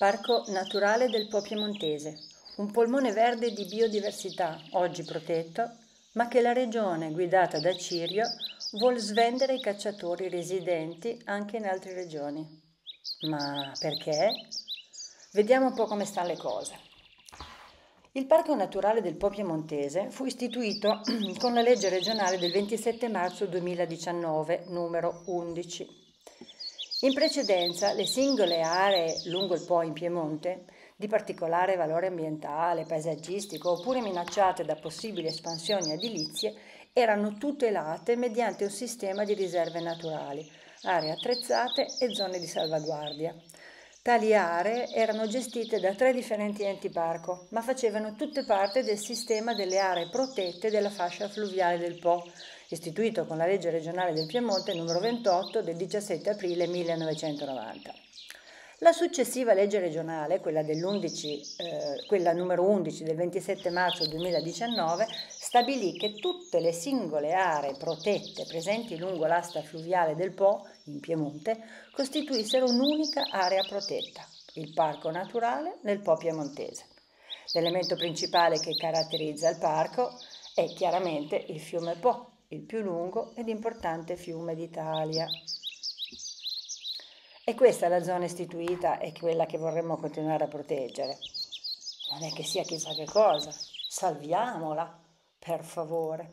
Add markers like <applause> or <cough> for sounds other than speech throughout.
Parco naturale del Po Piemontese, un polmone verde di biodiversità oggi protetto, ma che la regione guidata da Cirio vuol svendere ai cacciatori residenti anche in altre regioni. Ma perché? Vediamo un po' come stanno le cose. Il Parco Naturale del Po Piemontese fu istituito <clears throat> con la legge regionale del 27 marzo 2019, numero 11, in precedenza le singole aree lungo il Po in Piemonte, di particolare valore ambientale, paesaggistico oppure minacciate da possibili espansioni edilizie, erano tutelate mediante un sistema di riserve naturali, aree attrezzate e zone di salvaguardia. Tali aree erano gestite da tre differenti enti parco, ma facevano tutte parte del sistema delle aree protette della fascia fluviale del Po, istituito con la legge regionale del Piemonte numero 28 del 17 aprile 1990. La successiva legge regionale, quella, eh, quella numero 11 del 27 marzo 2019, stabilì che tutte le singole aree protette presenti lungo l'asta fluviale del Po in Piemonte, costituissero un'unica area protetta, il Parco Naturale del Po Piemontese. L'elemento principale che caratterizza il parco è chiaramente il fiume Po, il più lungo ed importante fiume d'Italia. E questa è la zona istituita e quella che vorremmo continuare a proteggere. Non è che sia chissà che cosa, salviamola, per favore.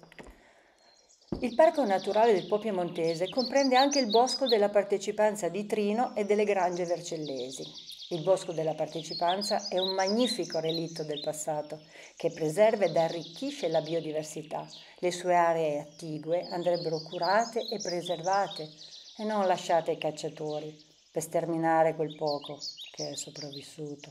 Il Parco Naturale del Po Piemontese comprende anche il Bosco della Partecipanza di Trino e delle Grange Vercellesi. Il Bosco della Partecipanza è un magnifico relitto del passato che preserva ed arricchisce la biodiversità. Le sue aree attigue andrebbero curate e preservate e non lasciate ai cacciatori per sterminare quel poco che è sopravvissuto.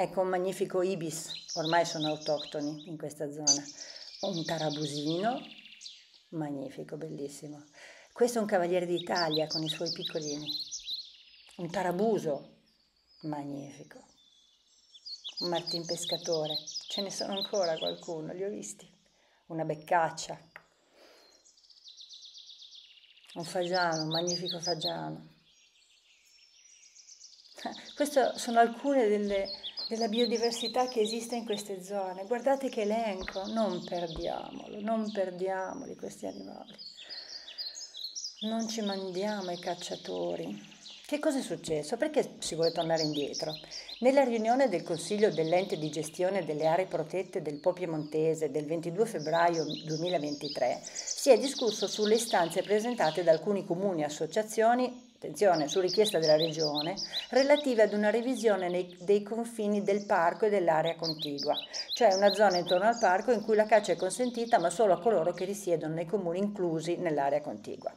Ecco un magnifico ibis, ormai sono autoctoni in questa zona. Un tarabusino, magnifico, bellissimo. Questo è un cavaliere d'Italia con i suoi piccolini. Un tarabuso, magnifico. Un martin pescatore, ce ne sono ancora qualcuno, li ho visti. Una beccaccia. Un fagiano, un magnifico fagiano. <laughs> Queste sono alcune delle della biodiversità che esiste in queste zone. Guardate che elenco, non perdiamolo, non perdiamoli questi animali. Non ci mandiamo i cacciatori. Che cosa è successo? Perché si vuole tornare indietro? Nella riunione del Consiglio dell'ente di gestione delle aree protette del Po Piemontese del 22 febbraio 2023 si è discusso sulle istanze presentate da alcuni comuni e associazioni attenzione, su richiesta della Regione, relative ad una revisione nei, dei confini del parco e dell'area contigua, cioè una zona intorno al parco in cui la caccia è consentita ma solo a coloro che risiedono nei comuni inclusi nell'area contigua.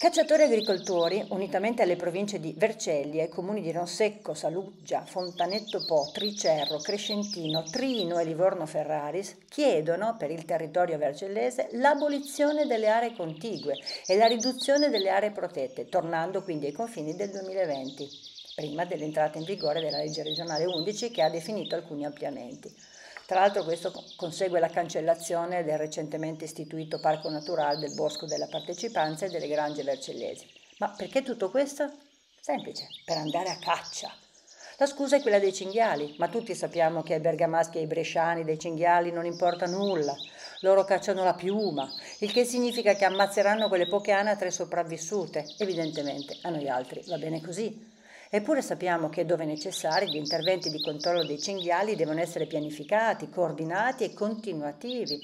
Cacciatori e agricoltori, unitamente alle province di Vercelli, ai comuni di Ronsecco, Saluggia, Fontanetto Po, Tricerro, Crescentino, Trino e Livorno Ferraris, chiedono per il territorio vercellese l'abolizione delle aree contigue e la riduzione delle aree protette, tornando quindi ai confini del 2020, prima dell'entrata in vigore della legge regionale 11 che ha definito alcuni ampliamenti. Tra l'altro questo consegue la cancellazione del recentemente istituito Parco Naturale del Bosco della Partecipanza e delle Grange Vercellesi. Ma perché tutto questo? Semplice, per andare a caccia. La scusa è quella dei cinghiali, ma tutti sappiamo che ai bergamaschi e ai bresciani dei cinghiali non importa nulla. Loro cacciano la piuma, il che significa che ammazzeranno quelle poche anatre sopravvissute. Evidentemente a noi altri va bene così. Eppure sappiamo che dove necessari gli interventi di controllo dei cinghiali devono essere pianificati, coordinati e continuativi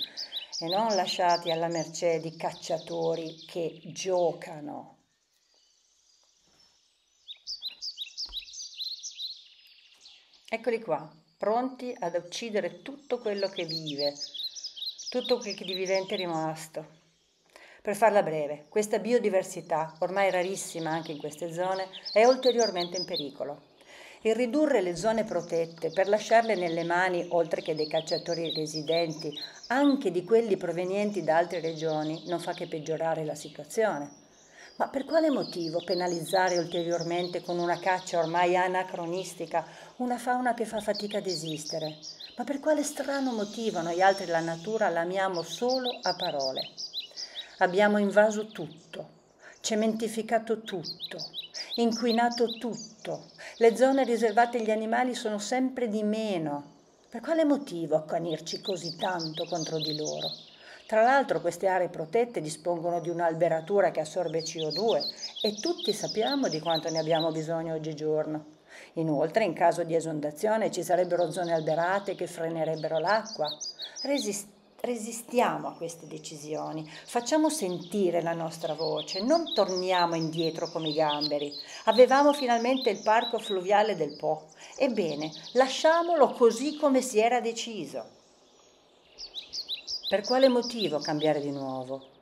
e non lasciati alla mercé di cacciatori che giocano. Eccoli qua, pronti ad uccidere tutto quello che vive, tutto quel che di vivente è rimasto. Per farla breve, questa biodiversità, ormai rarissima anche in queste zone, è ulteriormente in pericolo. Il ridurre le zone protette per lasciarle nelle mani, oltre che dei cacciatori residenti, anche di quelli provenienti da altre regioni, non fa che peggiorare la situazione. Ma per quale motivo penalizzare ulteriormente con una caccia ormai anacronistica una fauna che fa fatica ad esistere? Ma per quale strano motivo noi altri la natura l'amiamo solo a parole? Abbiamo invaso tutto, cementificato tutto, inquinato tutto. Le zone riservate agli animali sono sempre di meno. Per quale motivo accanirci così tanto contro di loro? Tra l'altro queste aree protette dispongono di un'alberatura che assorbe CO2 e tutti sappiamo di quanto ne abbiamo bisogno oggigiorno. Inoltre, in caso di esondazione ci sarebbero zone alberate che frenerebbero l'acqua. Resistiamo resistiamo a queste decisioni, facciamo sentire la nostra voce, non torniamo indietro come i gamberi. Avevamo finalmente il parco fluviale del Po, ebbene lasciamolo così come si era deciso. Per quale motivo cambiare di nuovo?